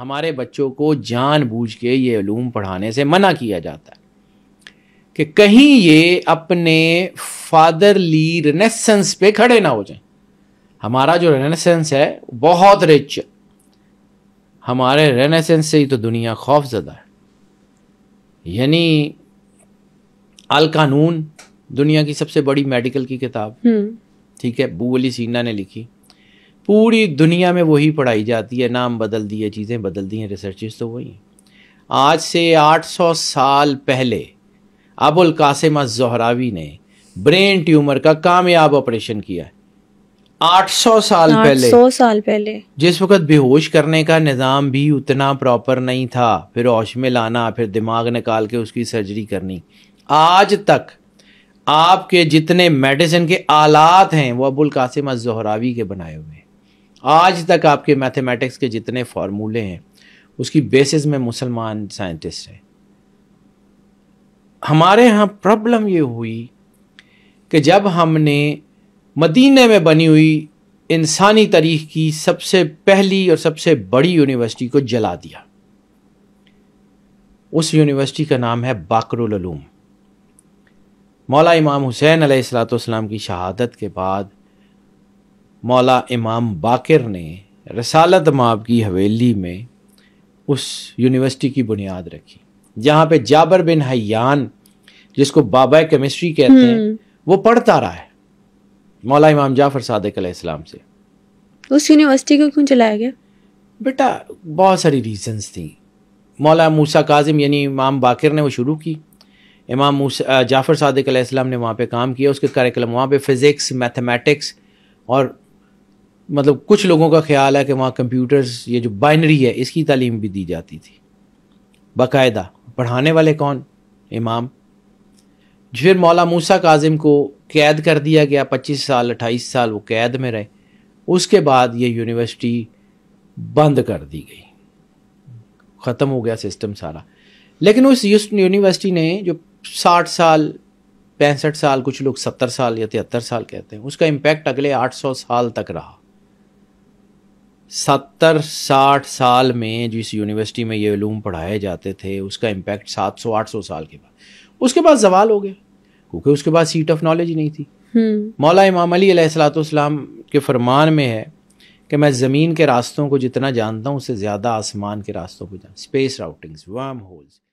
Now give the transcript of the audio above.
हमारे बच्चों को जानबूझ के ये लूम पढ़ाने से मना किया जाता है कि कहीं ये अपने फादरली रेनेसेंस पे खड़े ना हो जाएं हमारा जो रेनेसेंस है बहुत रिच है हमारे रेनेसेंस से ही तो दुनिया खौफ ज़दा है यानी अल कानून दुनिया की सबसे बड़ी मेडिकल की किताब हम्म। ठीक है बू अली सीना ने लिखी पूरी दुनिया में वही पढ़ाई जाती है नाम बदल दिए चीज़ें बदल दी हैं रिसर्चेस तो वही हैं आज से 800 साल पहले अबुल कासिम जहरावी ने ब्रेन ट्यूमर का कामयाब ऑपरेशन किया है 800 साल 800 पहले 800 साल पहले जिस वक्त बेहोश करने का निज़ाम भी उतना प्रॉपर नहीं था फिर औश में लाना फिर दिमाग निकाल के उसकी सर्जरी करनी आज तक आपके जितने मेडिसिन के आलात हैं वो अबुल कासिम जहरावी के बनाए हुए हैं आज तक आपके मैथमेटिक्स के जितने फार्मूले हैं उसकी बेसिस में मुसलमान साइंटिस्ट हैं हमारे यहाँ प्रॉब्लम ये हुई कि जब हमने मदीने में बनी हुई इंसानी तारीख की सबसे पहली और सबसे बड़ी यूनिवर्सिटी को जला दिया उस यूनिवर्सिटी का नाम है बाकरुल मौला इमाम हुसैन अलैहिस्सलाम की शहादत के बाद मौला इमाम बाकर ने रसालत माब की हवेली में उस यूनिवर्सिटी की बुनियाद रखी जहाँ पे जाबर बिन हयान जिसको बाबा केमिस्ट्री कहते हैं हम्म। वो पढ़ता रहा है मौला इमाम जाफर सादक इस्लाम से उस यूनिवर्सिटी को क्यों चलाया गया बेटा बहुत सारी रीजंस थी मौला मूसा काजिम यानी इमाम बाकर ने वो शुरू की इमाम मूसा जाफ़र सादक इस्लाम ने वहाँ पे काम किया उसके करिकुलम वहाँ पे फिज़िक्स मैथमेटिक्स और मतलब कुछ लोगों का ख्याल है कि वहाँ कंप्यूटर्स ये जो बाइनरी है इसकी तालीम भी दी जाती थी बाकायदा पढ़ाने वाले कौन इमाम फिर मौला मूसा काजिम को कैद कर दिया गया पच्चीस साल अट्ठाईस साल वो कैद में रहे उसके बाद ये यूनिवर्सिटी बंद कर दी गई ख़त्म हो गया सिस्टम सारा लेकिन उस यूनिवर्सिटी ने जो साठ साल पैंसठ साल कुछ लोग सत्तर साल या तिहत्तर साल कहते हैं उसका इम्पेक्ट अगले आठ सौ साल तक रहा सत्तर साठ साल में जिस यूनिवर्सिटी में ये ूम पढ़ाए जाते थे उसका इम्पैक्ट सात सौ आठ सौ साल के बाद उसके बाद जवाल हो गया क्योंकि उसके बाद सीट ऑफ नॉलेज ही नहीं थी हम्म। मौला इमाम अली सलाम के फरमान में है कि मैं ज़मीन के रास्तों को जितना जानता हूँ उससे ज़्यादा आसमान के रास्तों को जानता स्पेस राउटिंग्स वर्म होल्स